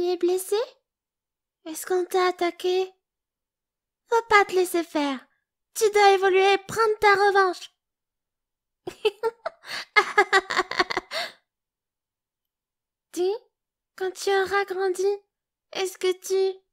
Tu blessé Est-ce qu'on t'a attaqué Faut pas te laisser faire. Tu dois évoluer et prendre ta revanche. Dis, quand tu auras grandi, est-ce que tu...